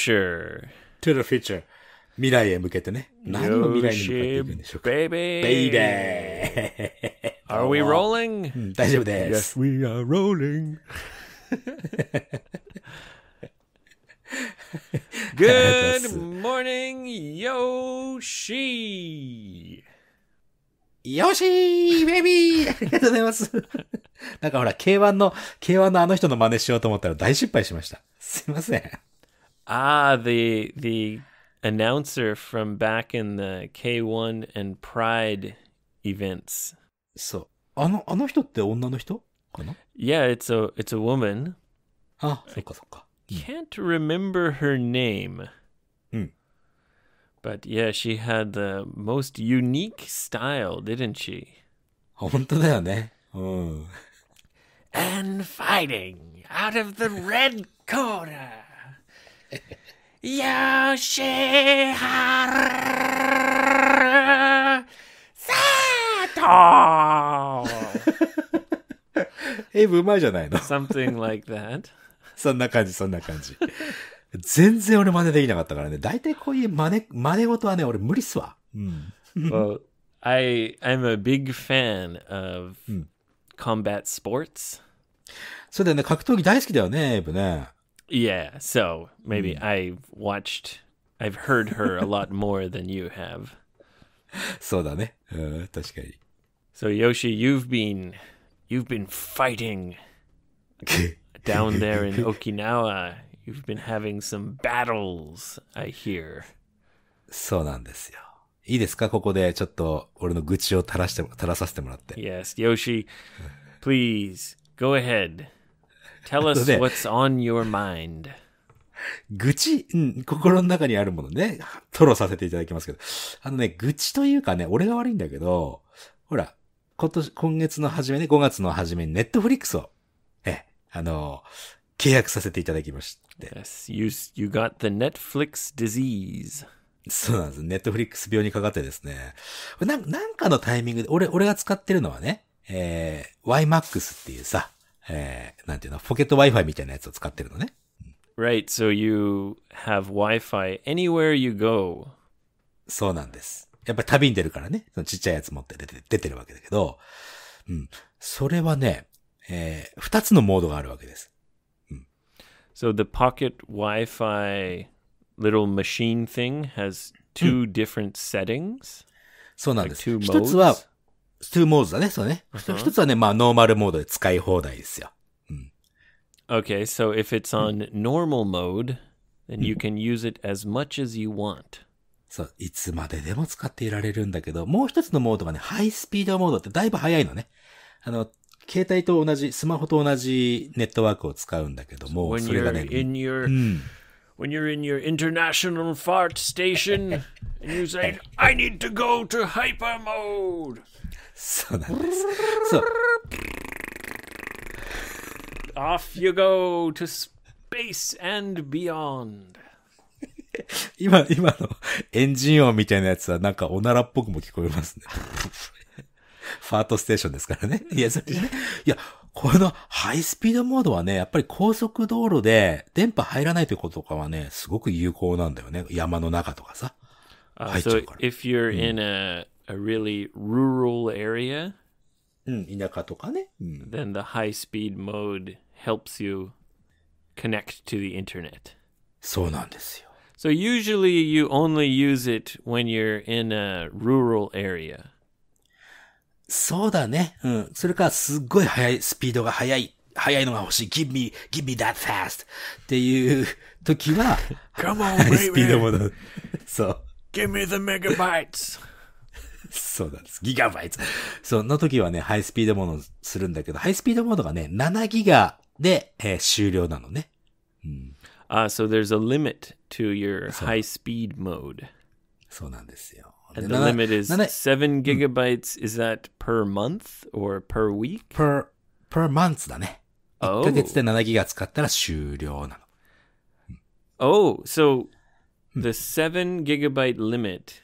future. To the future. 未来へ向けてね。何を未来に向かっていくんでしょうか。ベイベー。ベイベー。Are we rolling? 大丈夫です。Yes, we are rolling. Good morning, Yoshi! よしーベイビーありがとうございます。なんかほら、K1 の、K1 のあの人の真似しようと思ったら大失敗しました。すいません。Ah, the the announcer from back in the K1 and Pride events. So, そう。あの、あの人って女の人かな Yeah, it's a it's a woman. Ah, so あ、そっかそっか。Can't remember her name. Hmm. But yeah, she had the most unique style, didn't she? Ah, and fighting out of the red corner. よしはるさと英語うまいじゃないの Something like that そんな感じそんな感じ全然俺真似できなかったからね大体こういう真似真似事はね俺無理っすわ、うん well, I, I'm a big fan of combat sports そうだよね格闘技大好きだよねエイブね Yeah, so maybe mm. I've watched, I've heard her a lot more than you have. So, Yoshi, you've been, you've been fighting down there in Okinawa. You've been having some battles, I hear. そうなんですよ。いいですかここでちょっと俺の愚痴を垂らして、垂らさせてもらって。Yes, Yoshi, please, go ahead. Tell us what's on your mind. 愚痴、うん、心の中にあるものね、吐露させていただきますけど。あのね、愚痴というかね、俺が悪いんだけど、ほら、今年、今月の初めね、5月の初めにネットフリックスを、え、あの、契約させていただきまして。Yes, you, you got the Netflix disease. そうなんです。ネットフリックス病にかかってですね。ななんかのタイミングで、俺、俺が使ってるのはね、えー、YMAX っていうさ、えー、なんていうの、ポケット Wi-Fi みたいなやつを使ってるのね。Right, so you have Wi-Fi anywhere you go. そうなんです。やっぱり旅に出るからね、そのちっちゃいやつ持って出て出てるわけだけど、うん。それはね、えー、二つのモードがあるわけです。うん、so the pocket Wi-Fi little machine thing has two different settings? そうなんです。一、like、つは two modes だね、そうね。Uh-huh. 一つはね、まあ、ノーマルモードで使い放題ですよ。うん、okay, so if it's on normal mode, then you can use it as much as you want. そう、いつまででも使っていられるんだけど、もう一つのモードがね、ハイスピードモードってだいぶ早いのね。あの、携帯と同じ、スマホと同じネットワークを使うんだけども、so、それがね、your... うん when you're in your international fart station and you say, I need to go to hyper mode. そうなんです。そう。Off you go to space and beyond. 今、今のエンジン音みたいなやつはなんかおならっぽくも聞こえますね。ファートステーションですからね。いや、それね。いや、このハイスピードモードはね、やっぱり高速道路で電波入らないということとかはね、すごく有効なんだよね。山の中とかさ。あ h 入っちゃうから。So if you're in a a really rural area, hmm, hmm. Then the high speed mode helps you connect to the internet. So, usually you only use it when you're in a rural area. そうだね。うん。それからすっごい速い、スピードが速い、速いのが欲しい。give hmm, me, give me that fast! っていう時は、Come on, baby! スピードもの。そう。Give me the megabytes! そうなんです。ギガバイト。その時はね、ハイスピードモードするんだけど、ハイスピードモードがね、7ギガで、えー、終了なのね。うん。あ、uh, so there's a limit to your high speed mode. そうなんですよ。And the limit is 7 gigabytes. Is that per month or per week? Per, per month だね。Oh. 1ヶ月で7ギガ使ったら終了なの。Oh, so the 7 gigabyte limit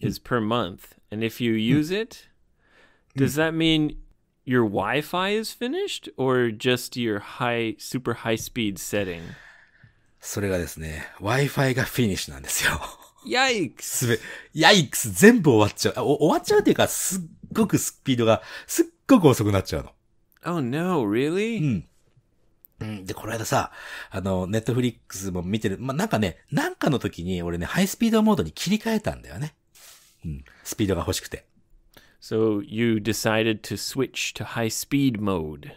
is per month. And if you use it, does that mean your Wi-Fi is finished or just your high super high speed setting? それがですね、Wi-Fi がフィニッシュなんですよ。やいくすべ、やいくす全部終わっちゃうお。終わっちゃうっていうか、すっごくスピードがすっごく遅くなっちゃうの。Oh no, really? うん。うん、で、この間さ、あの、ネットフリックスも見てる。まあ、なんかね、なんかの時に俺ね、ハイスピードモードに切り替えたんだよね。スピードが欲しくて。So you decided to switch to high speed mode.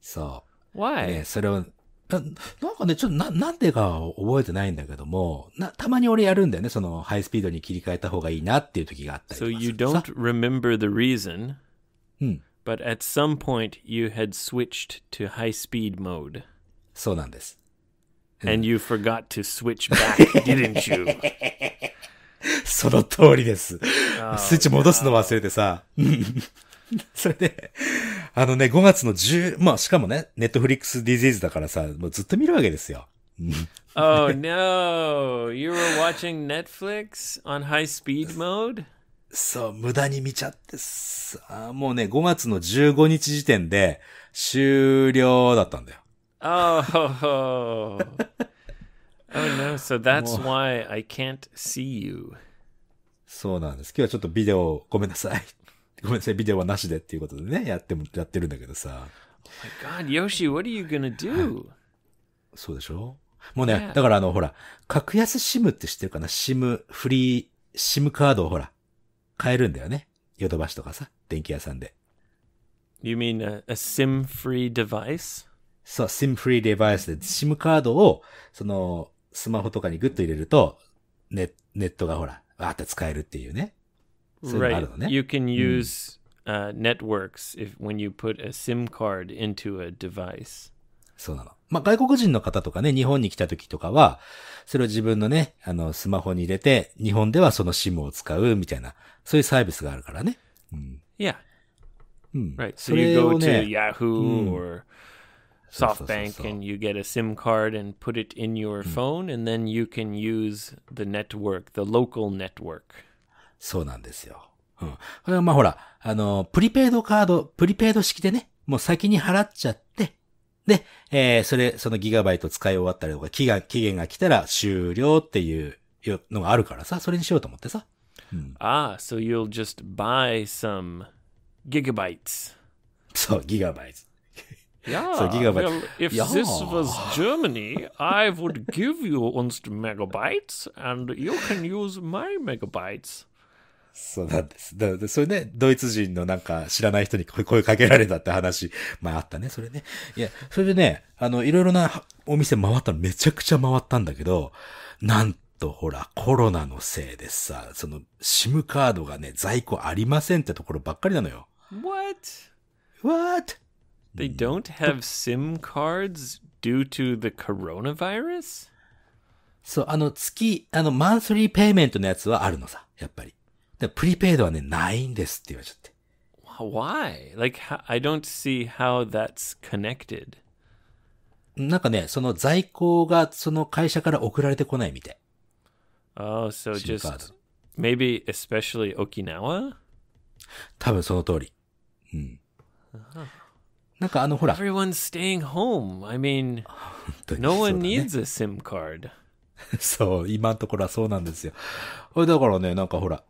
そう。Why? So you don't remember the reason, うん。but at some point you had switched to high speed mode. そうなんです。And you forgot to switch back, didn't you? その通りです。スイッチ戻すの忘れてさ。それで、あのね、5月の10、まあしかもね、ネットフリックスディジーズだからさ、もうずっと見るわけですよ。oh no! You were watching Netflix on high speed mode? そう、無駄に見ちゃってさ、もうね、5月の15日時点で終了だったんだよ。Oh! oh no, so that's why I can't see you. そうなんです。今日はちょっとビデオ、ごめんなさい。ごめんなさい、ビデオはなしでっていうことでね、やっても、やってるんだけどさ。Oh my god, Yoshi, what are you gonna do?、はい、そうでしょもうね、yeah. だからあの、ほら、格安 SIM って知ってるかな ?SIM、フリー、SIM カードをほら、買えるんだよね。ヨドバシとかさ、電気屋さんで。You mean a, a SIM-free device? そう、SIM-free device で、SIM カードを、その、スマホとかにグッと入れると、ネネットがほら、わーって使えるっていうね。そういうのあるのね。Right. You can use、uh, networks if, when you put a SIM card into a device. そうなの。まあ、外国人の方とかね、日本に来た時とかは、それを自分のね、あの、スマホに入れて、日本ではその SIM を使うみたいな、そういうサービスがあるからね。うん。Yeah. うん。Right. So you go to Yahoo or、SoftBank and you get a SIM card and put it in your phone and then you can use the network, the local network. そうなんですよ。うん。これはまあほら、あの、プリペイドカード、プリペイド式でね、もう先に払っちゃって、で、えー、それ、そのギガバイト使い終わったりとか、期限、期限が来たら終了っていうのがあるからさ、それにしようと思ってさ。うん、ああ、so you'll just buy some gigabytes. そう、ギガバイト。so Gigabyte. Well, if ja. this was Germany, I would give you uns megabytes and you can use my megabytes. そうなんです。だそれね、ドイツ人のなんか知らない人に声かけられたって話、まああったね、それね。いや、それでね、あの、いろいろなお店回ったのめちゃくちゃ回ったんだけど、なんとほら、コロナのせいでさ、その、シムカードがね、在庫ありませんってところばっかりなのよ。What? What? They don't have SIM cards due to the coronavirus? そう、あの月、あのマンスリーペイメントのやつはあるのさ、やっぱり。でプリペイドはね、ないんですって言われちゃって。Why? Like, I don't see how that's connected. なんかね、その在庫がその会社から送られてこないみたい。Oh, so just maybe especially Okinawa? 多分その通り。うん。Uh huh. なんかあのほら。Everyone's staying home. I mean, no one needs a SIM card. そう、今のところはそうなんですよ。こだからね、なんかほら、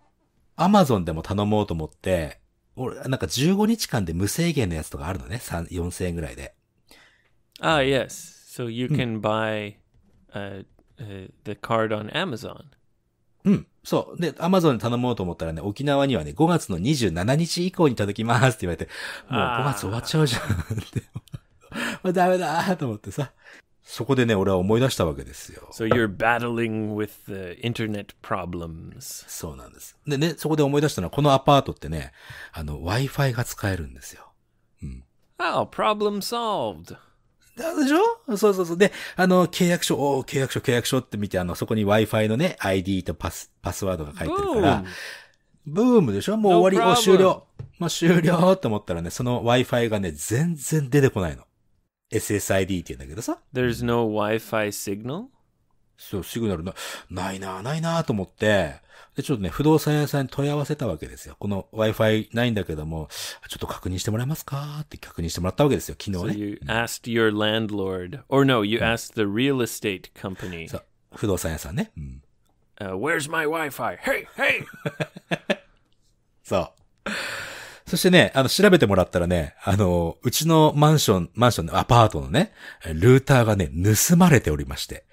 アマゾンでも頼もうと思って、俺、なんか15日間で無制限のやつとかあるのね。4000円ぐらいで。あ h yes. So you can buy、uh, uh, the card on Amazon. うん。そう。で、アマゾンで頼もうと思ったらね、沖縄にはね、5月の27日以降に届きますって言われて、もう5月終わっちゃうじゃんって。もうダメだと思ってさ。そこでね、俺は思い出したわけですよ。So you're battling with the internet problems. そうなんです。でね、そこで思い出したのは、このアパートってね、あの、Wi-Fi が使えるんですよ。うん。Oh, problem solved. でしょそうそうそう。で、あの、契約書、お契約書、契約書って見て、あの、そこに Wi-Fi のね、ID とパス、パスワードが書いてるから、ブームでしょもう終わり、no、終了。もう終了と思ったらね、その Wi-Fi がね、全然出てこないの。SSID って言うんだけどさ。There's no Wi-Fi signal? そう、シグナルな、ないな、ないなと思って、で、ちょっとね、不動産屋さんに問い合わせたわけですよ。この Wi-Fi ないんだけども、ちょっと確認してもらえますかって確認してもらったわけですよ、昨日ね。So、you asked your landlord, or no, you asked the real estate company. そう、不動産屋さんね。うん uh, where's my Wi-Fi? Hey, hey! そう。そしてね、あの、調べてもらったらね、あの、うちのマンション、マンションのアパートのね、ルーターがね、盗まれておりまして。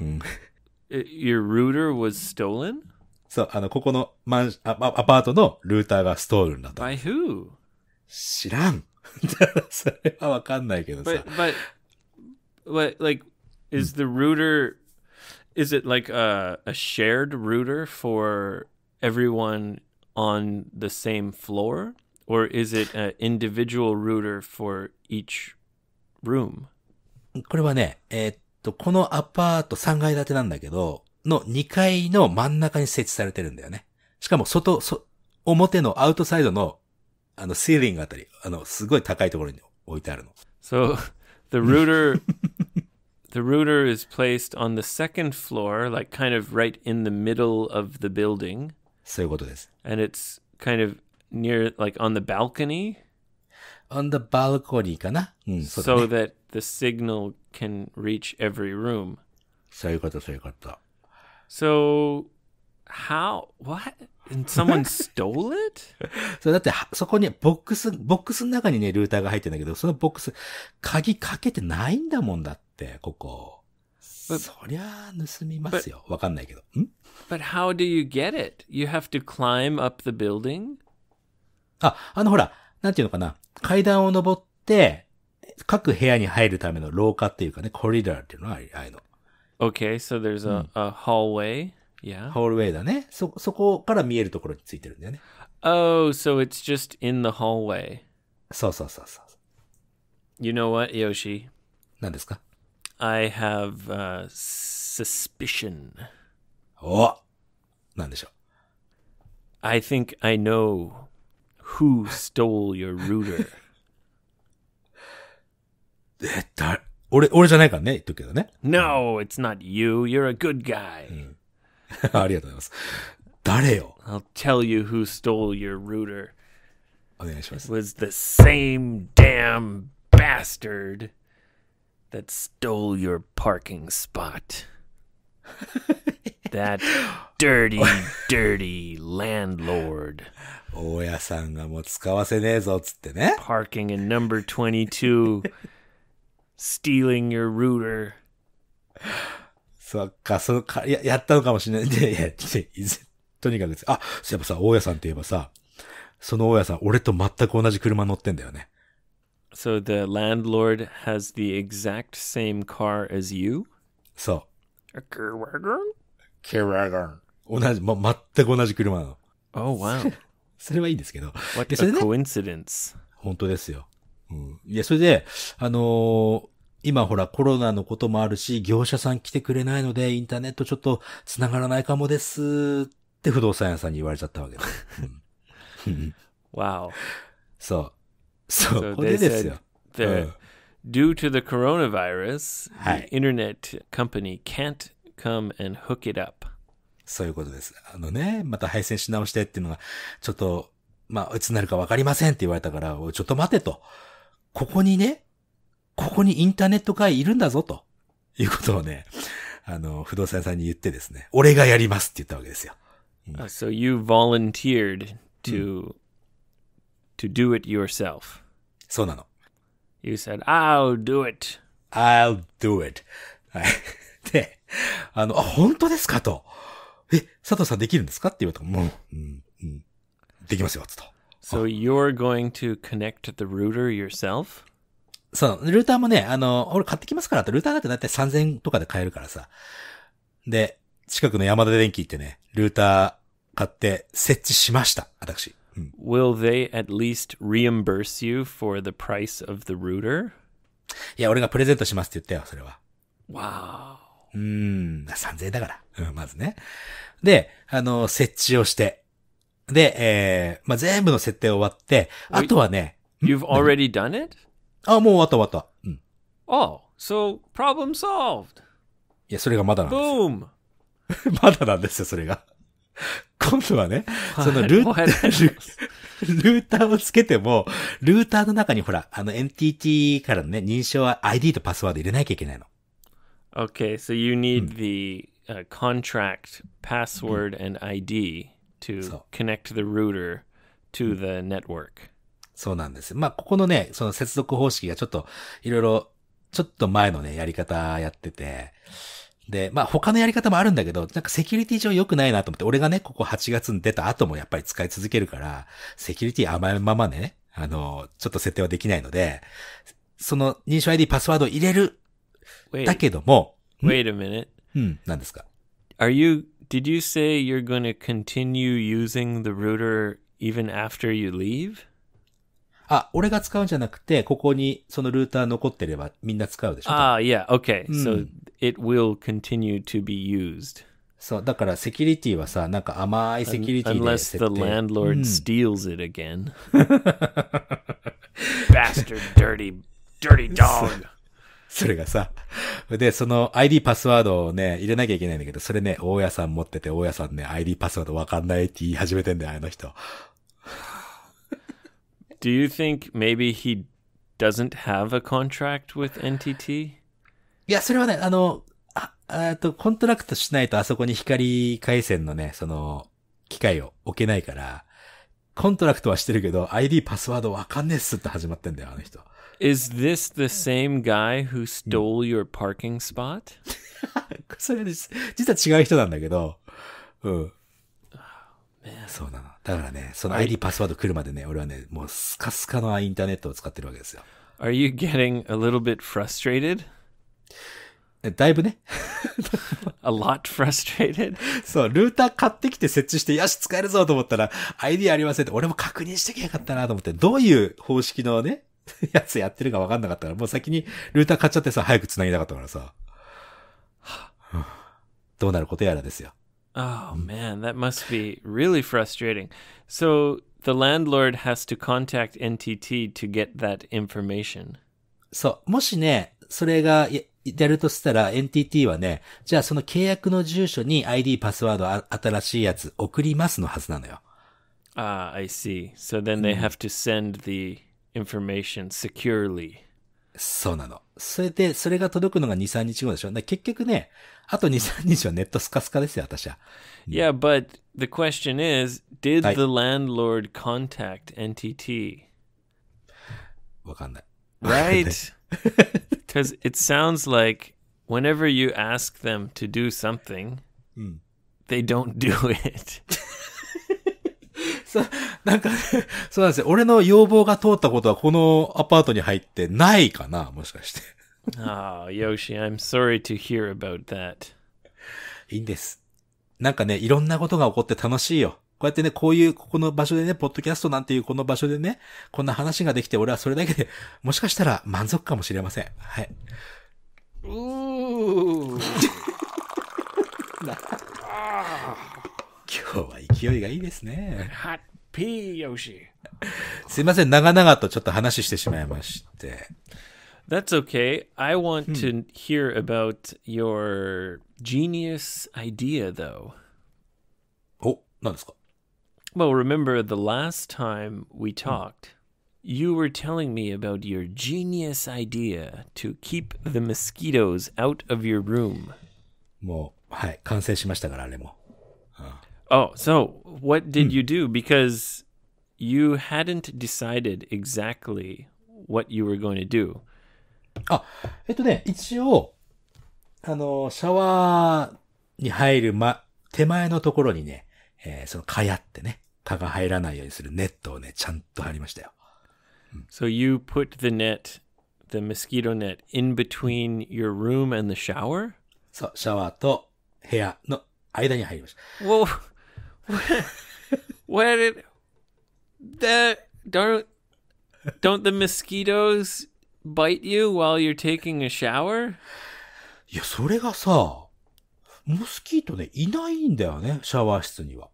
Mm. Your router was stolen? そう、あの、ここのマンアアパートのルーターがストールになった。By who? 知らん。それはわかんないけどさ。But, but, but like, is mm. the router, is it like a, a shared router for everyone on the same floor? Or is it an individual router for each room? これはね、えー、っと、このアパート3階建てなんだけど、の2階の真ん中に設置されてるんだよね。しかも外、そ、表のアウトサイドの、あの、シーリングあたり、あの、すごい高いところに置いてあるの。So, the router, the router is placed on the second floor, like kind of right in the middle of the building. そういうことです。And it's kind of near, like on the balcony? on the balcony かな。うん、そうだ、ね。So that the signal can reach every room. そういうこと、そういうこと。So, how? What? And someone stole it? そう、だって、そこにボックス、ボックスの中にね、ルーターが入ってんだけど、そのボックス、鍵かけてないんだもんだって、ここ。But, そりゃ、盗みますよ。わかんないけど。ん But how do you get it? You have to climb up the building? あ、あの、ほら、なんていうのかな。階段を登って、各部屋に入るための廊下っていうかね、コリダーっていうのはああいうの。Okay, so there's a,、うん、a hallway. Yeah. Hallway だね。そ、そこから見えるところについてるんだよね。Oh, so it's just in the hallway. そうそうそうそう。You know what, Yoshi? 何ですか ?I have、a suspicion. お何でしょう ?I think I know Who stole your router? Eh, no, it's not you. You're a good guy. Hmm. i I'll tell you who stole your router. It was the same damn bastard that stole your parking spot. That dirty, dirty landlord. 大家さんがもう使わせねえぞっつってね。Parking in number 22, stealing your router. そっか、そのかや、やったのかもしれない。いや、いや、とにかくあ、そういえばさ、大家さんって言えばさ、その大家さん、俺と全く同じ車乗ってんだよね。So the landlord has the exact same car as you? そう。A Gerwagon? キャラガン。同じ、ま、全く同じ車なの。Oh, wow. それはいいんですけど。What a coincidence. 本当ですよ。うん。いや、それで、あのー、今ほらコロナのこともあるし、業者さん来てくれないので、インターネットちょっと繋がらないかもですって不動産屋さんに言われちゃったわけです。wow. そう。そう、so、これですよ。That、うん、due to the coronavirus, the internet company can't come and hook it up. そういうことです。あのね、また配線し直してっていうのが、ちょっと、まあ、いつになるかわかりませんって言われたから、ちょっと待てと。ここにね、ここにインターネット会いるんだぞと。いうことをね、あの、不動産屋さんに言ってですね、俺がやりますって言ったわけですよ。うん so you volunteered to,、うん、to do it yourself. そうなの。You said, I'll do it. I'll do it. はい。で、あの、あ、本当ですかと。え、佐藤さんできるんですかって言われたら、もう、うん、うん、できますよ、つと。So you're going to connect the router yourself? そう、ルーターもね、あの、俺買ってきますからって、ルーターだってだいたい3000とかで買えるからさ。で、近くの山田電機ってね、ルーター買って設置しました、私。うん、Will they at least reimburse you for the price of the router? いや、俺がプレゼントしますって言ったよ、それは。Wow. うん、3000円だから。うん、まずね。で、あの、設置をして。で、えー、まあ、全部の設定終わって、あとはね。You've already done it? あ、もう終わった終わった。うん。Oh, so problem solved. いや、それがまだなんです Boom! まだなんですよ、それが。今度はね、そのルーター、ルーターをつけても、ルーターの中にほら、あの NTT からのね、認証は ID とパスワード入れなきゃいけないの。Okay, so you need the uh, contract password and ID to connect the router to the network. そうなんです。まあ、ここのね、その接続方式がちょっと、いろいろ、ちょっと前のね、やり方やってて、で、まあ他のやり方もあるんだけど、なんかセキュリティ上良くないなと思って、俺がね、ここ8月に出た後もやっぱり使い続けるから、セキュリティ甘いままね、あの、ちょっと設定はできないので、その認証 ID パスワードを入れる Wait, だけども、wait a minute. うん、何ですか Are you, did you say you're going to continue using the router even after you leave? あ、俺が使うんじゃなくて、ここにそのルーター残ってればみんな使うでしょ。Ah, yeah, okay. So it will continue to be used. そう、だからセキュリティはさ、なんか甘いセキュリティで Unless 設 the 定。landlord steals it again. Bastard, dirty, dirty dog. それがさ。で、その ID パスワードをね、入れなきゃいけないんだけど、それね、大家さん持ってて、大家さんね、ID パスワードわかんないって言い始めてんだよ、あの人。Do you think maybe he doesn't have a contract with NTT? いや、それはね、あの、あと、コントラクトしないとあそこに光回線のね、その、機械を置けないから、コントラクトはしてるけど、ID パスワードわかんねえっすって始まってんだよ、あの人。Is this the same guy who stole your parking spot? それです実は違う人なんだけど、うん。そうなの。だからね、その ID パスワード来るまでね、俺はね、もうスカスカのインターネットを使ってるわけですよ。Are you getting a little bit frustrated? だいぶね。a lot frustrated? そう、ルーター買ってきて設置して、よし、使えるぞと思ったら、ID ありませんって、俺も確認してきやがったなと思って、どういう方式のね、やつやってるか分かんなかったから、もう先にルーター買っちゃってさ、早く繋ぎたかったからさ。どうなることやらですよ。Oh man, that must be really frustrating. So the landlord has to contact NTT to get that information. そう。もしね、それがやるとしたら NTT はね、じゃあその契約の住所に ID、パスワード、新しいやつ送りますのはずなのよ。ああ、I see. So then they have to send the information securely. そうなの。それで、それが届くのが2、3日後でしょ。だ結局ね、あと2、3日はネットスカスカですよ、私は。Yeah, but the question is, did the landlord contact NTT? わかんない。Right? Because it sounds like whenever you ask them to do something, they don't do it. そう、なんか、ね、そうなんですよ。俺の要望が通ったことはこのアパートに入ってないかなもしかして。ああ、Yoshi, I'm sorry to hear about that. いいんです。なんかね、いろんなことが起こって楽しいよ。こうやってね、こういう、ここの場所でね、ポッドキャストなんていうこの場所でね、こんな話ができて、俺はそれだけで、もしかしたら満足かもしれません。はい。うー。今日は勢いがいいですね。ハッピーよし。すいません、長々とちょっと話してしまいまして。That's okay. I want to hear about your genius idea, though. お、何ですか Well, remember the last time we talked, you were telling me about your genius idea to keep the mosquitoes out of your room. もう、はい、完成しましたから、あれも。うん Oh, so what did you do? Because you hadn't decided exactly what you were going to do. あ、えっとね、一応、あの、シャワーに入る、ま、手前のところにね、えー、その蚊やってね、蚊が入らないようにするネットをね、ちゃんと張りましたよ。うん、so you put the net, the mosquito net, in between your room and the shower? そう、シャワーと部屋の間に入りました。Whoa. what did the don't don't the mosquitoes bite you while you're taking a shower? いや、それがさ、モスキートね、いないんだよね、シャワー室には。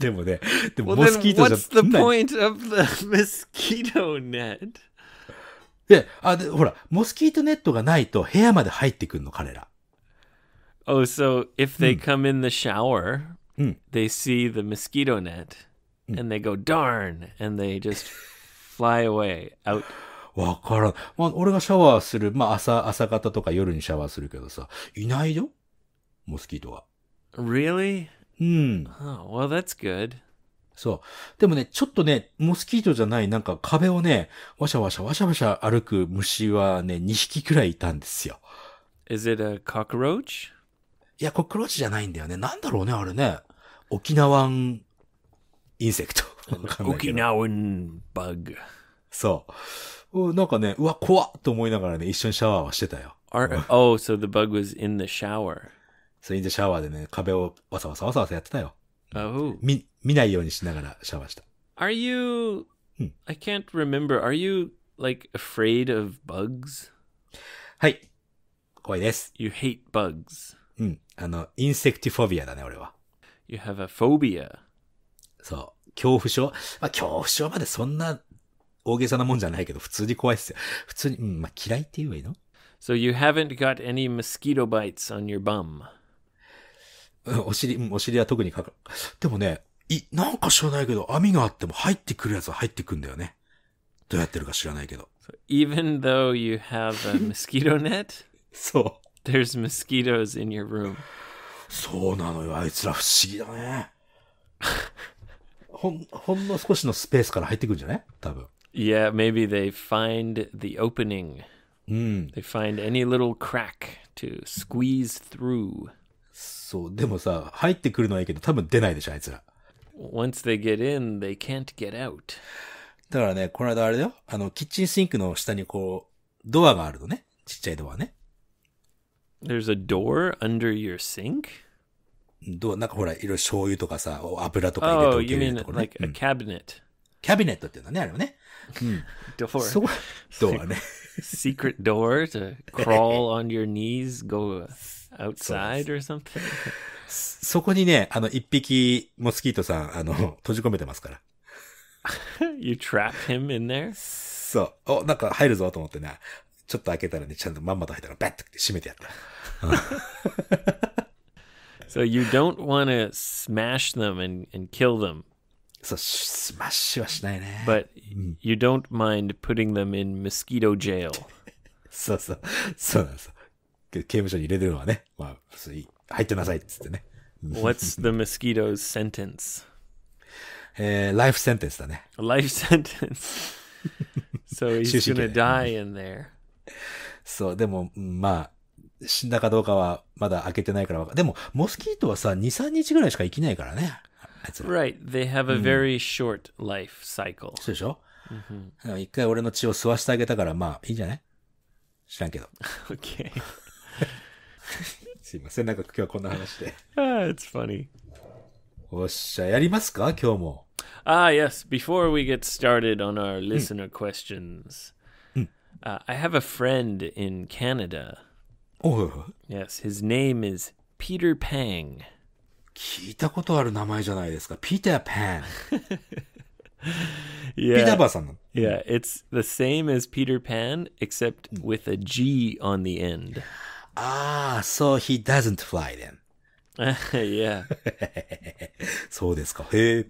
でもね、でもモスキートじゃない。Well, then what's the point of the mosquito net? で、あ、で、ほら、モスキートネットがないと部屋まで入ってくんの、彼ら。Oh, so if they mm. come in the shower, mm. they see the mosquito net mm. and they go darn and they just fly away out. わからん。まあ、俺がシャワーする。まあ、朝、朝方とか夜にシャワーするけどさ、いないよモスキートは。Really? うん。Oh, well, that's good. そう。でもね、ちょっとね、モスキートじゃない、なんか壁をね、わしゃわしゃわしゃわしゃ歩く虫はね、2匹くらいいたんですよ。Is it a cockroach? いや、コクロチじゃないんだよね。なんだろうね、あれね。沖縄ンインセクト。沖縄ンバグ。そう。なんかね、うわ、怖っと思いながらね、一緒にシャワーはしてたよ。Are, oh, so the bug was in the shower. そう、イン the s h o w でね、壁をわさわさわさわさやってたよ。Oh. 見、見ないようにしながらシャワーした。Are you, I can't remember, are you like afraid of bugs? はい。怖いです。You hate bugs. うん。あの、インセクティフォビアだね、俺は。You have a phobia. そう。恐怖症。まあ、恐怖症までそんな大げさなもんじゃないけど、普通に怖いっすよ。普通に、うん、まあ、嫌いって言えばいいの ?So you haven't got any mosquito bites on your bum. お尻、お尻は特にかかでもね、い、なんか知らないけど、網があっても入ってくるやつは入ってくんだよね。どうやってるか知らないけど。So、even though you have a mosquito net? そう。There's mosquitoes in your room. そうなのよ。あいつら不思議だね。ほん、ほんの少しのスペースから入ってくるんじゃない多分。Yeah, maybe they find the opening. うん。They find any little crack to squeeze through. そう。でもさ、入ってくるのはいいけど、多分出ないでしょ、あいつら。Once they get in, they can't get out. だからね、この間あれだよ。あの、キッチンシンクの下にこう、ドアがあるのね。ちっちゃいドアね。There's a door under your sink? どうなんかほら、いろいろ醤油とかさ、油とか入れておけるね。Oh, you mean like a cabinet?、キャビネットっていうのね、あれはね。うん。door. そこ、ドアね。secret door to crawl on your knees, go outside or something? そこにね、あの、一匹、モスキートさん、あの、閉じ込めてますから。you trap him in there? そう。お、なんか入るぞと思ってね。ちょっと開けたらね、ちゃんとまんまと入ったらバッて閉めてやった。so you don't want to smash them and, and kill them. そう、スマッシュはしないね。But you don't mind putting them in mosquito jail. そうそう。そうなんですよ。刑務所に入れてるのはね、まあ、入ってなさいっつってね。What's the mosquito's sentence? えー、life sentence だね。life sentence. so he's gonna die in there. そう、でも、まあ、死んだかどうかはまだ開けてないからでも、モスキートはさ、2、3日ぐらいしか生きないからね。Right. They have a very、short life cycle. そうでしょ、う一回俺の血を吸わしてあげたから、まあ、いいんじゃない知らんけど。OK。すいません、なんか今日はこんな話で。ah, it's funny. おっしゃ、やりますか今日も。Ah, yes. Before we get started on our listener questions,、Uh, I have a friend in Canada. Oh. Yes, his name is Peter Pang. 聞いたことある名前じゃないですか。Peter Pan. yeah. Yeah, it's the same as Peter Pan, except with a G on the end. Ah, so he doesn't fly then. yeah.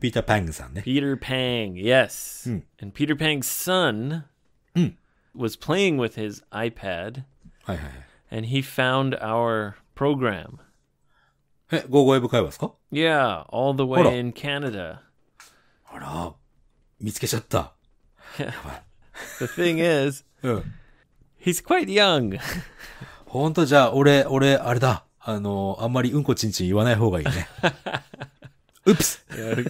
Peter Pang, yes. Hmm. And Peter Pang's son. Hmm was playing with his iPad, and he found our program. え、語語英語会話ですか Yeah, all the way in Canada. The thing is, he's quite young. ほんとじゃあ、俺、俺、あれだ。あの、あんまりうんこちんちん言わない方がいいね。うっぷす Okay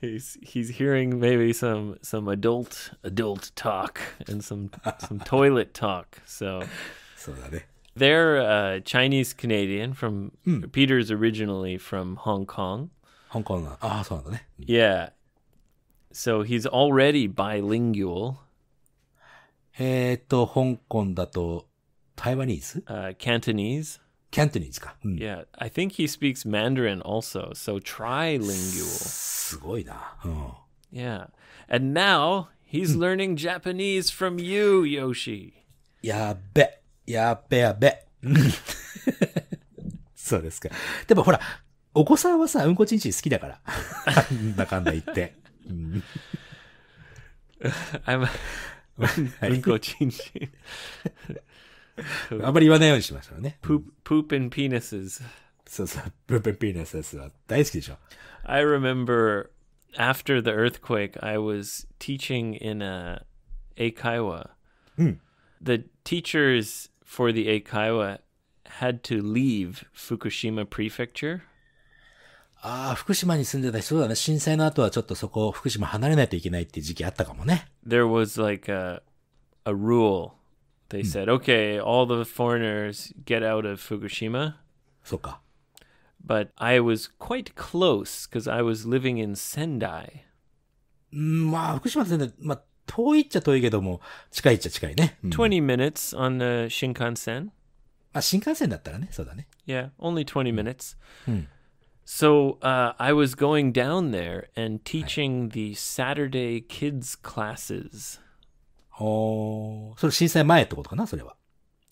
he's he's hearing maybe some some adult adult talk and some some toilet talk. So, eh? they're uh, Chinese Canadian from mm. Peter's originally from Hong Kong. Hong Kong. Uh, ah, mm. Yeah. So he's already bilingual. えっと、香港だと台湾 eh, uh, Cantonese. Cantonese か。うん、yeah, I think he speaks Mandarin also, so trilingual. すごいな。うん、yeah, and now he's learning Japanese from you, Yoshi. やべ、やべやべ。そうですか。でもほら、お子さんはさ、うんこちんちん好きだから。なんだかんだ言って。うん、I'm a... うんこちんちん。あんまり言わないようにしましたよね。poop, poop and penises. そうそう、poop and penises は大好きでしょ。I remember after the earthquake, I was teaching in a Eikaiwa. Hmm. The teachers for the Eikaiwa had to leave Fukushima Prefecture. ああ、福島に住んでた人だね。震災の後はちょっとそこ、福島離れないといけないって時期あったかもね。There ah, was like a, a rule they hmm. said, okay, all the foreigners get out of Fukushima. Soka. But I was quite close because I was living in Sendai. Hmm, hmm. Twenty minutes on the Shinkansen. Ah, yeah, only 20 hmm. minutes. minutes.、うん、so、uh, I was going down there and teaching the Saturday kids classes. おそれ震災前ってことかな、それは。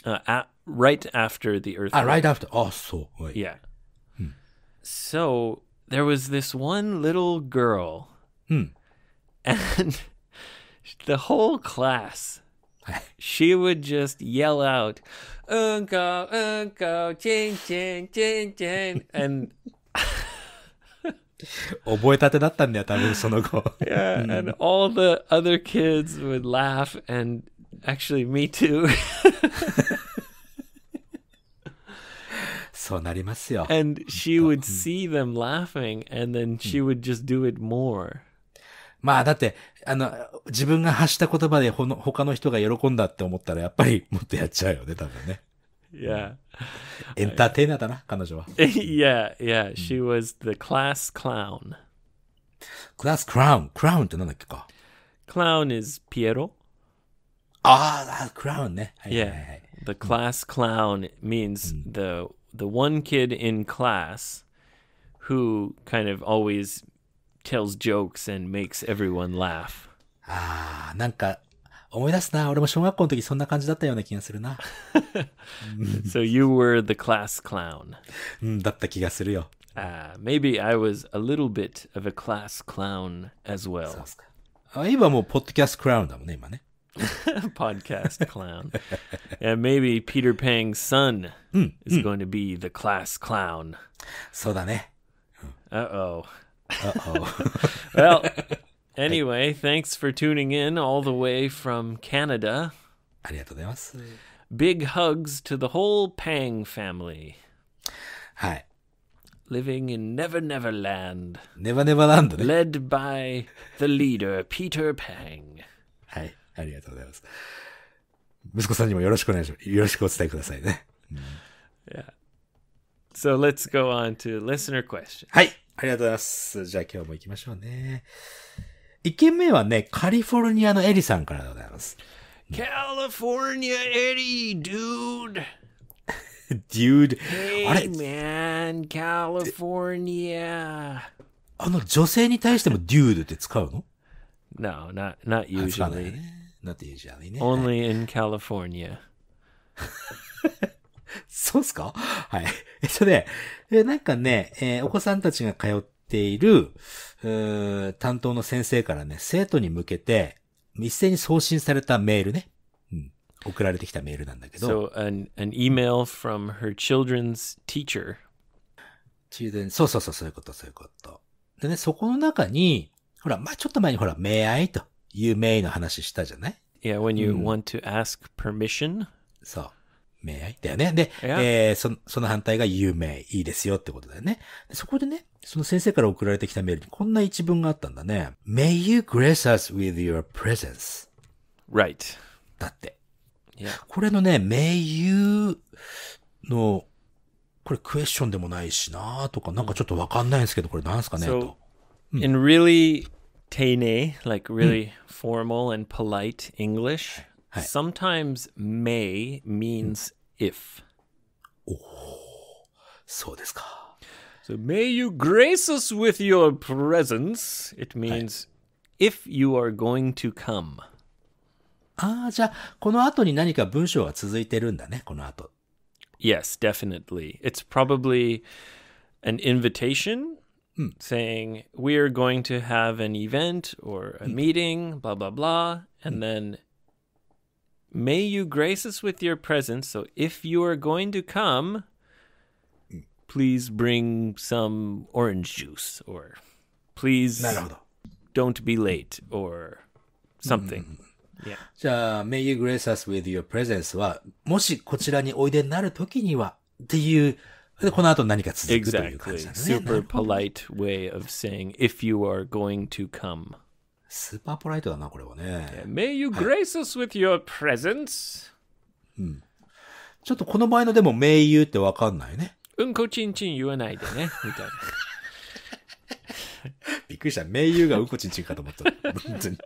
Uh, at, right after the earthquake. Ah, right after. Oh, so. Yeah. Hmm. So there was this one little girl. Hmm. And the whole class, she would just yell out, Unko, Unko, Chin Chin Chin Chin," And 覚えたてだったんだよ、多分その後。yeah, and all the other kids would laugh, and actually me too. そうなりますよ。And she would see them laughing, and then she would just do it more. まあだって、あの、自分が発した言葉でほの他の人が喜んだって思ったらやっぱりもっとやっちゃうよね、多分ね。yeah. entertainer だな、彼女は。yeah, yeah. She hmm. was the class clown. Class clown. Clown ってなんだっけか。Clown is Piero. ああ、clown ah, ね。はいはいはい。Yeah. The hmm. class clown means hmm. the the one kid in class who kind of always tells jokes and makes everyone laugh. ああ、なんか ah, 思い出すな。俺も小学校の時そんな感じだったような気がするな。so you were the class clown. うん、だった気がするよ。Uh, maybe I was a little bit of a class clown as well. そうすか。あ、今もうポッドキャストクラウンだもんね、今ね。podcast clown. and maybe Peter Pang's son is going to be the class clown. そうだね。Uh oh. Uh oh. well, Anyway, thanks for tuning in all the way from Canada. Big hugs to the whole Pang family. Hi. Living in Never Never Land. Never Never Land Led by the leader, Peter Pang. Yeah. So let's go on to listener question. はい。ありがとうございます。じゃあ今日も行きましょうね。一軒目はね、カリフォルニアのエリさんからでございます。カリフォルニアエリー、dude! dude. Hey, あれ man, c a l i f o r n あの女性に対してもデュー e って使うの ?No, not, not usually. Not usually ね。Only in California. そうっすかはい。えっとね、なんかね、えー、お子さんたちが通ってている、担当の先生からね、生徒に向けて、一斉に送信されたメールね。うん、送られてきたメールなんだけど。So, an, an email from her children's teacher. そうそうそう、そういうこと、そういうこと。でね、そこの中に、ほら、まあちょっと前にほら、名愛という名の話したじゃない Yeah, when you、うん、want to ask permission. そう。名愛だよね。で、えー、そその反対が有名、いいですよってことだよね。そこでね、その先生から送られてきたメールにこんな一文があったんだね。May you grace us with your presence.Right. だって。これのね、May you の、これクエスチョンでもないしなとか、なんかちょっとわかんないんですけど、これなんすかね、so, と。in really t e n y like really formal and polite English, はい、sometimes may means if. Oh, so may you grace us with your presence. It means、はい、if you are going to come. ああ、じゃあ、この後に何か文章が続いてるんだね、この後。Yes, ah, definitely. It's probably an invitation hmm. saying, We are going to have an event or a hmm. meeting, blah, blah, blah. And hmm. then May you grace us with your presence. So if you are going to come, please bring some orange juice or please don't be late or something. Mm. Yeah. じゃあ、May you grace us with your presence は、もしこちらにおいでになるときには、っていう、で、この後何か続くという感じなんですね。Exactly. Super polite way of saying, if you are going to come. スーパーポライトだな、これはね。May you grace us with your presence?、うん。ちょっとこの前のでも、名優ってわかんないね。うんこちんちん言わないでね、みたいな。びっくりした。名優がうんこちんちんかと思った。本当に。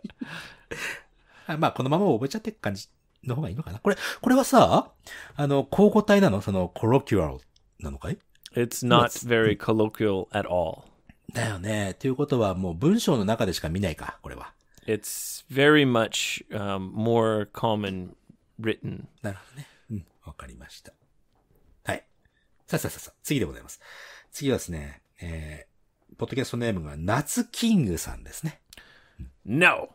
まあ、このまま覚えちゃって感じの方がいいのかな。これ、これはさ、あの、口語体なのその、コロキュアルなのかい ?It's not very colloquial at all. だよね。ということはもう文章の中でしか見ないか、これは。It's very much、um, more common written. なるほどね。うん、わかりました。はい。さあさあさあさあ、次でございます。次はですね、えー、ポッドキャストネームが夏キングさんですね。No!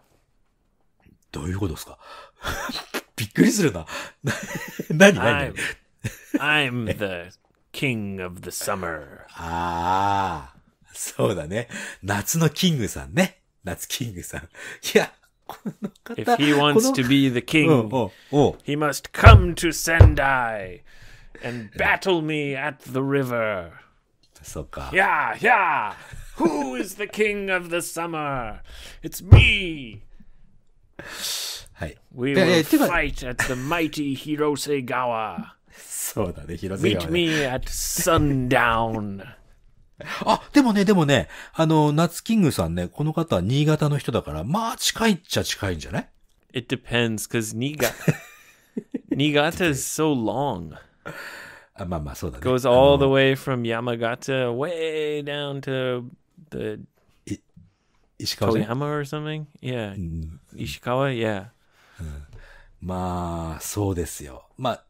どういうことですか びっくりするな。何何 I'm, I'm the king of the summer. ああ。If he wants to be the king, he must come to Sendai and battle me at the river. そうか。Yeah, yeah! Who is the king of the summer? It's me! はい。We will fight at the mighty Hirosegawa. Gawa. me at sundown. あ、でもね、でもね、あの、ナツキングさんね、この方は新潟の人だから、まあ近いっちゃ近いんじゃない ?It depends, cause 新潟に潟 i s so long. あまあまあそうだね。goes all the way from Yamagata way down to the 石川 t o y a m or something? Yeah.、うん、石川 Yeah.、うん、まあそうですよ。まあ、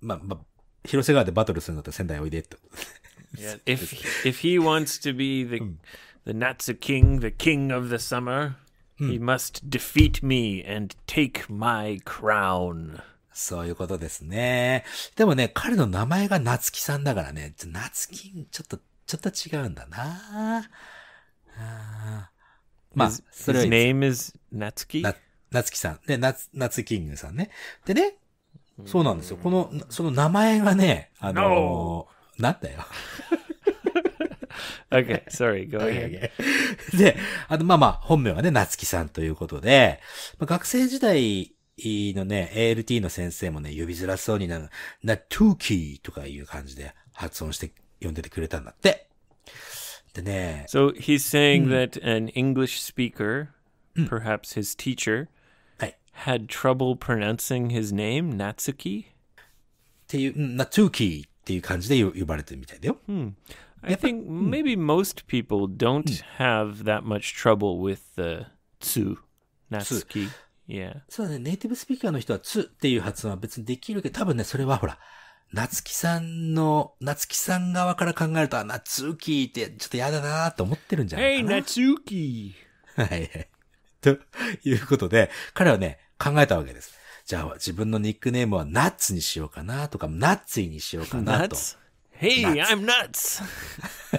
まあ、まあ、広瀬川でバトルするんだったら仙台おいでってと y e a if if he wants to be the the Natsu king, the king of the summer, he must defeat me and take my crown. そういうことですね。でもね、彼の名前が夏木さんだからね、夏木、ちょっと、ちょっと違うんだな。あまあ、それは。His name is 夏木夏木さん。で、夏、夏キングさんね。でね、そうなんですよ。この、その名前がね、あの no! なんだよ。okay, sorry, go ahead. で、あの、まあまあ、本名はね、夏木さんということで、まあ、学生時代のね、ALT の先生もね、呼びづらそうになる、な、トゥーキーとかいう感じで発音して呼んでてくれたんだって。でね。So he's saying that an English speaker, perhaps his teacher, had trouble pronouncing his name, Natsuki? っていう、ナトゥーキーっていう感じで呼ばれてるみたいだよ。うん I think maybe most people don't have that much trouble with the つ、s u n Yeah. そうだね。ネイティブスピーカーの人はつっていう発音は別にできるけど、多分ね、それはほら、夏木さんの、夏木さん側から考えると、あ、夏木ってちょっと嫌だなと思ってるんじゃないかな。Hey, 夏木 はい。ということで、彼はね、考えたわけです。じゃあ自分のニックネームはナッツにしようかなとか、ナッツイにしようかなと。Hey, I'm nuts!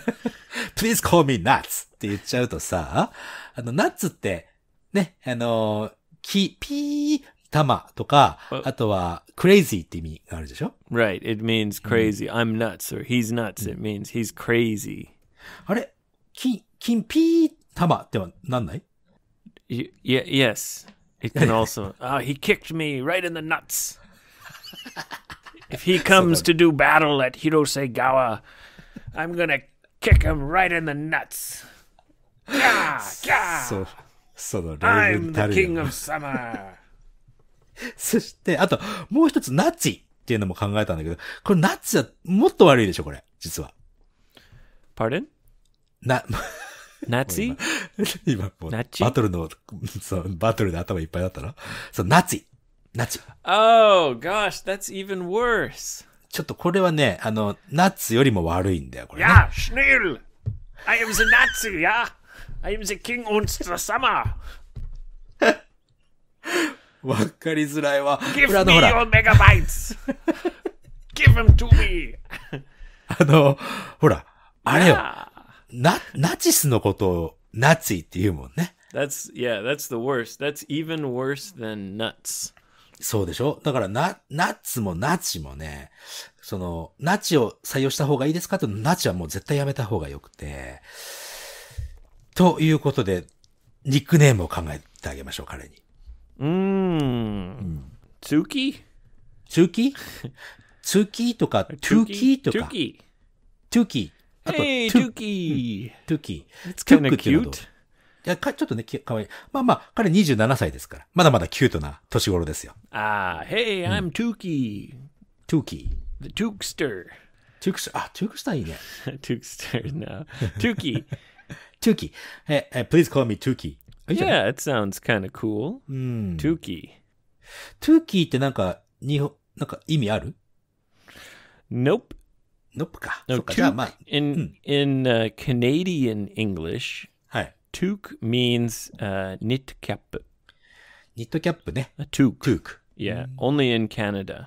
Please call me nuts! って言っちゃうとさ、あの、ナッツって、ね、あの、き、ピー、玉とか、あとは、crazy って意味があるでしょ ?Right, it means crazy.、I'm nuts or he's nuts. It means he's crazy. あれ、き、きんぴー玉ってはなんない y yes. It can also. uh, he kicked me right in the nuts. if he comes to do battle at Hirosegawa, I'm gonna kick him right in the nuts. Gah, gah. そう。その、レイ I'm the king of summer. そして、あと、もう一つ、ナッチっていうのも考えたんだけど、これナッチはもっと悪いでしょ、これ。実は。Pardon? な、夏今、今もう、バトルの、そう、バトルで頭いっぱいだったな。そう、夏夏。Oh, gosh, that's even worse. ちょっとこれはね、あの、ナッツよりも悪いんだよ、これ、ね。Ja, schnell! I am the Nazi, ja? I am the King und the Summer! わかりづらいわ。Give me your megabytes! Give them to me! あの、ほら、あれよ。Yeah. な、ナチスのことをナチって言うもんね。That's, yeah, that's the worst. That's even worse than nuts. そうでしょだからな、ナッツもナチもね、その、ナチを採用した方がいいですかと、ナチはもう絶対やめた方がよくて、ということで、ニックネームを考えてあげましょう、彼に。うーん。ツキツキツキとか、トゥーキーとか。トゥーキ。トゥキ Hey, トゥ o キー。e d ー。o k i ー。It's kind o cute. いやかちょっとね、かわいい。まあまあ、彼27歳ですから。まだまだキュートな年頃ですよ。ああ、Hey, I'm t o k i ん、t トゥ k i ト The t ゥ o k s t e r トゥークス、あ、トゥークスターいいね。トゥークスター、no. トゥーキー。トゥーキー。え、え、please call me トゥーキー。Yeah, it sounds kind of cool. うん。トゥーキー。トゥーキーってなんか、日本、なんか意味ある Nope. Nope か。No, そうかじゃあまあ。In, in、uh, Canadian English, はい。toque means、uh, knit cap. Knit cap ね。toque. toque. Yeah, hmm. only in Canada.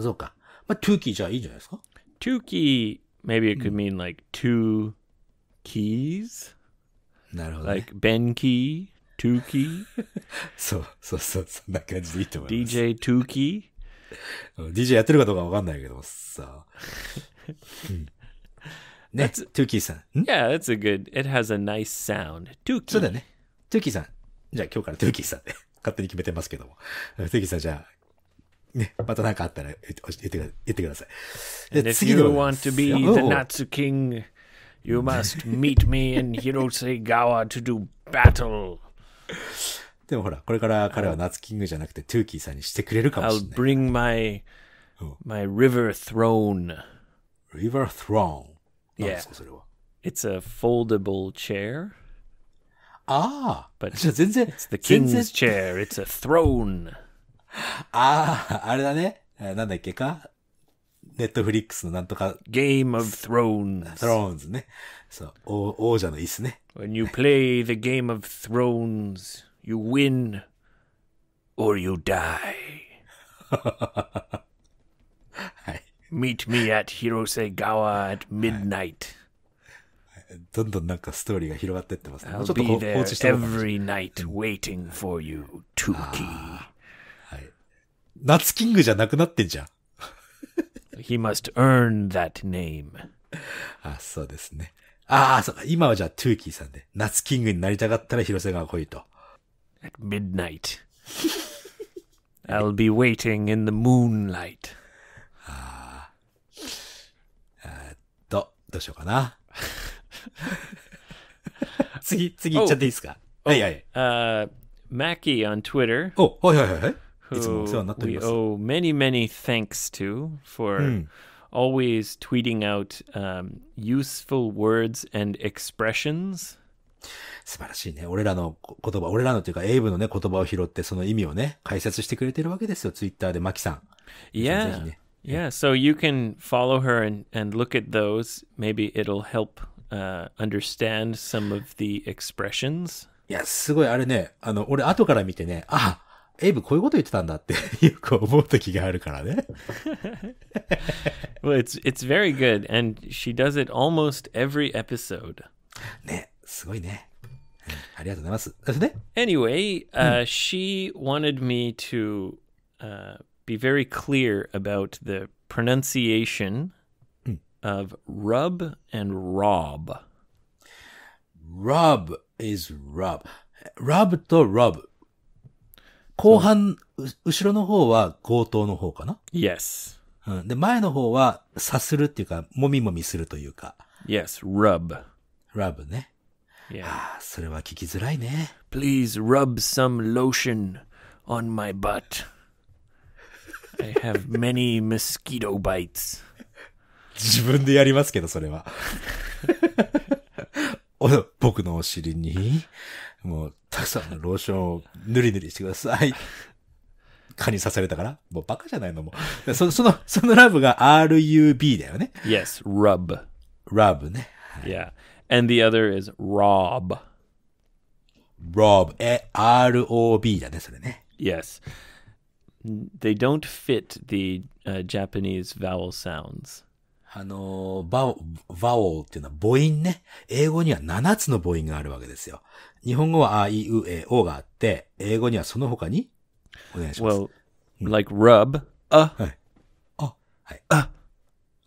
そうか。まあ、toque じゃいいんじゃないですか Toque, maybe it could hmm. mean like two keys. なるほど、ね。Like Ben Key, Toque. そうそうそう、そんな感じでいいと思います。DJ Toque. DJ やってるかどうかわかんないけどさ。ね、トゥーキーさん。Yeah, that's a good. It has a nice sound. トゥーキー。そうだね。トゥーキーさん。じゃあ今日からトゥーキーさん勝手に決めてますけども。トゥーキーさんじゃあ、ね、また何かあったら言って言ってください。で、次の。If you want to be the n a t s King, you must meet me in Hirose Gawa to do battle. でもほら、これから彼はナツキングじゃなくてトゥーキーさんにしてくれるかもしれない。I'll bring my, my river throne. River throne? いや、すか、それは。It's a foldable chair. ああ。But じゃ全然。It's the king's chair. It's a throne. ああ、あれだね。なんだっけかネットフリックスのなんとか。Game of Thrones. Thrones ね。そう。王者の椅子ね。When you play the Game of Thrones. You win or you die. はい。Meet me at Hirosegawa at midnight. どんどんなんかストーリーが広がってってますね。ちょっと放置してます Every night waiting for you, Tuki. はい。ナツキングじゃなくなってんじゃん。He must earn that name. あ、そうですね。ああ、そうか。今はじゃあトゥーキーさんで、ナツキングになりたかったら広瀬川来いと。at midnight. I'll be waiting in the moonlight. あーえーっと、どうしようかな。次、次行っちゃっていいですか、はいはい ah. uh, oh. Oh. uh, Mackie on Twitter, お、はいはいはいはい。いつもお世話にな oh, who we owe many, many thanks to for hmm. always tweeting out um, useful words and expressions. 素晴らしいね。俺らの言葉、俺らのというか、エイブのね、言葉を拾って、その意味をね、解説してくれてるわけですよ、ツイッターで、マキさん。Yeah. ね、yeah, so you can follow her and, and look at those. Maybe it'll help uh, understand some of the expressions. いや、すごい、あれね、あの、俺、後から見てね、あ、エイブこういうこと言ってたんだってよく思う時があるからね。well, it's, it's very good, and she does it almost every episode. ね。すごいね。ありがとうございます。それで Anyway,、uh, she wanted me to、uh, be very clear about the pronunciation of rub and rob. Rub is rub. Rub と rub. 後半、後ろの方は強盗の方かな ?Yes. うん、で、前の方はさするっていうか、もみもみするというか。Yes, rub. rub ね。Yeah. それは聞きづらいね。Please rub some lotion on my butt. I have many mosquito bites. 自分でやりますけど、それは。お僕のお尻に、もう、たくさんのローションをぬりぬりしてください。蚊に刺されたからもうバカじゃないのもその、その、そのラブが RUB だよね。Yes, rub. rub ね。Yeah. and the other is Rob. Rob, eh, R O Yes. They don't fit the、uh, Japanese vowel sounds. あの、バオ、バオっていうのは母音ね。英語には7つの母音があるわけですよ。日本語はあ、い、う、え、おがあって、英語にはその他にお願いします。Well, like rub, a, はい。あ、はい。a,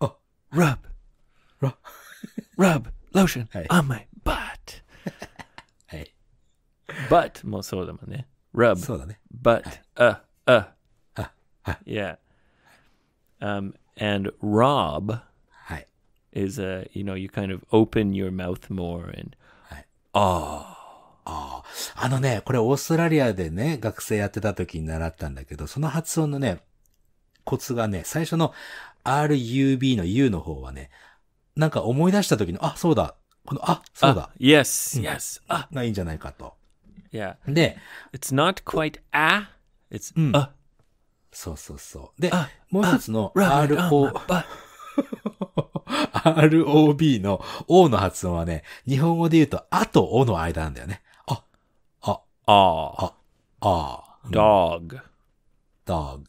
a, rub, rub, Lotion はい on my butt はい。butt もそうだもんね rub そうだね。but uh uh Ah, ah. yeah um and rob はい。is uh you know you kind of open your mouth more and ああ。あのね、これオーストラリアでね、学生やってた時に習ったんだけど、その発音のね、コツがね、最初の RUB の U の方はね、なんか思い出した時の、あ、そうだ。この、あ、そうだ。yes, yes. あ、がいいんじゃないかと。Yeah. で、it's not quite a, it's a. そうそうそう。で、もう一つの RO、ROB の O の発音はね、日本語で言うと、あとおの間なんだよね。あ、あ、あ、あ、あ、dog, dog.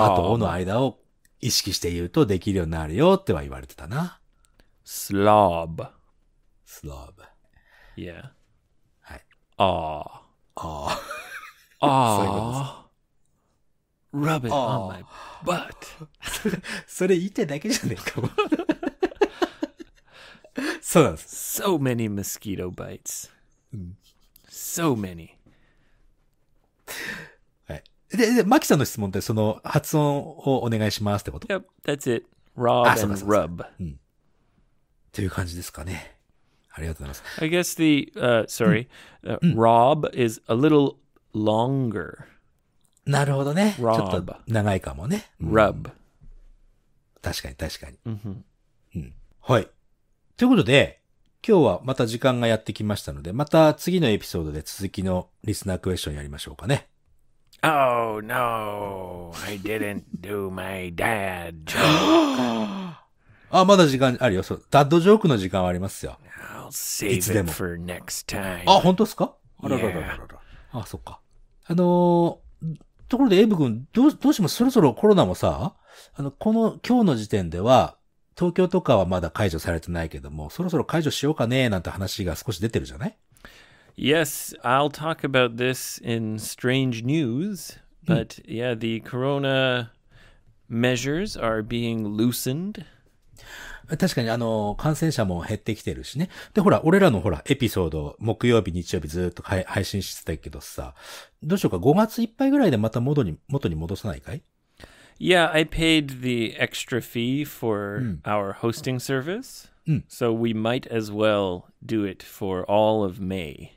あとおの間を意識して言うとできるようになるよっては言われてたな。slob. slob. Yeah. はい。ああ。ああ。ああ。rub it on my butt. それ言いたいだけじゃねえかも。そうなんです。So many mosquito bites.、うん、so many. はい。で、で、マキさんの質問ってその発音をお願いしますってこと ?Yep, that's it. Rob and rub. うんという感じですかね。ありがとうございます。I guess the,、uh, sorry,、uh, rob is a little longer. なるほどね。Rob. ちょっと長いかもね。rub.、確かに確かに、うんうん。はい。ということで、今日はまた時間がやってきましたので、また次のエピソードで続きのリスナークエスチョンやりましょうかね。Oh no, I didn't do my dad joke. あ、まだ時間あるよ。そう。ダッドジョークの時間はありますよ。いつでも。あ、本当ですかあらららららら。あ、そっか。あのー、ところでエイブ君、どう、どうしてもそろそろコロナもさ、あの、この、今日の時点では、東京とかはまだ解除されてないけども、そろそろ解除しようかね、なんて話が少し出てるじゃない Yes, I'll talk about this in strange news, but yeah, the corona measures are being loosened. 確かにあの、感染者も減ってきてるしね。で、ほら、俺らのほら、エピソード、木曜日、日曜日ずっと配信してたけどさ、どうしようか、5月いっぱいぐらいでまた元に、元に戻さないかい Yeah, I paid the extra fee for our hosting service. So we might as well do it for all of May.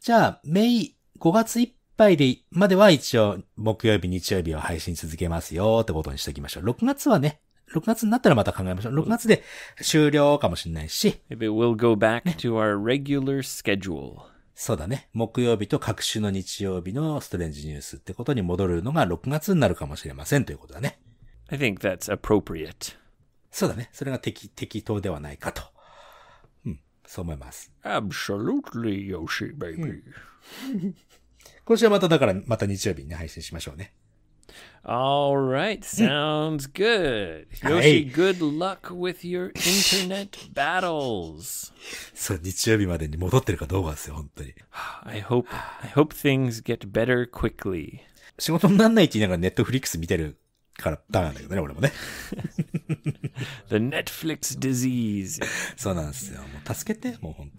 じゃあ、メイ5月いっぱいで、までは一応、木曜日、日曜日を配信続けますよってことにしておきましょう。6月はね、6月になったらまた考えましょう。6月で終了かもしれないし。Maybe we'll go back to our regular schedule. そうだね。木曜日と各種の日曜日のストレンジニュースってことに戻るのが6月になるかもしれませんということだね。I think that's appropriate. そうだね。それが適適当ではないかと。うん。そう思います。Absolutely, Yoshi, baby. 今週はまただから、また日曜日に配信しましょうね。All right, sounds good. Yoshi, good luck with your internet battles. I hope, I hope things get better quickly. The Netflix disease.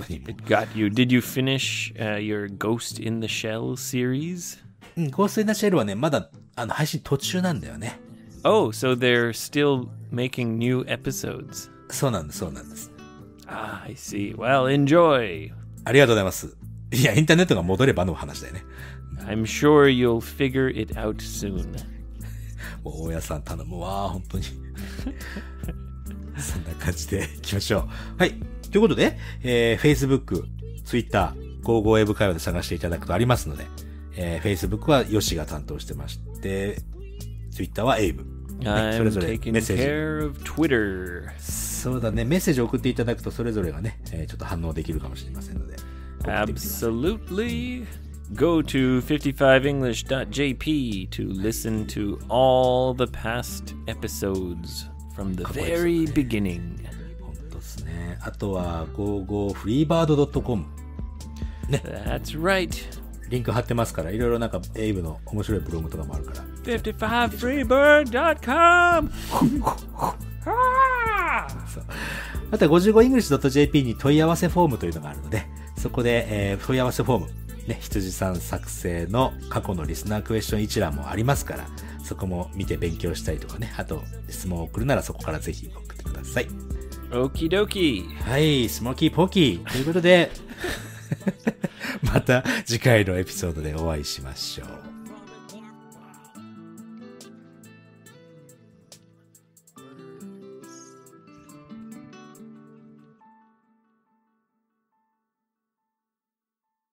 it got you. Did you finish uh, your Ghost in the Shell series? うん、ゴーストイシェルはね、まだあの配信途中なんだよね。Oh, so they're still making new episodes. そうなんです、そうなんです。Ah, I see. Well, enjoy. ありがとうございます。いや、インターネットが戻ればの話だよね。I'm sure you'll figure it out soon. もう大家さん頼むわ、本当に。そんな感じで行きましょう。はい。ということで、えー、Facebook、Twitter、ゴーゴーウェブ会話で探していただくとありますので、えー、Facebook はヨシが担当してまして、Twitter はエイブ。ね、それぞれメッセージ。そうだね、メッセージを送っていただくと、それぞれがね、えー、ちょっと反応できるかもしれませんので。Absolutely! Go to 55english.jp to listen to all the past episodes from the very beginning. 本当ですね。あとは、55freebird.com。ね。That's right. リンク貼ってますから、いろいろなんか、エイブの面白いブログとかもあるから。5 5 f r e e b u r n c o m あと 55english.jp に問い合わせフォームというのがあるので、そこで、えー、問い合わせフォーム、ね、羊さん作成の過去のリスナークエスチョン一覧もありますから、そこも見て勉強したりとかね、あと質問を送るならそこからぜひ送ってください。オキドキはい、スモーキーポーキーということで、また次回のエピソードでお会いしましょう。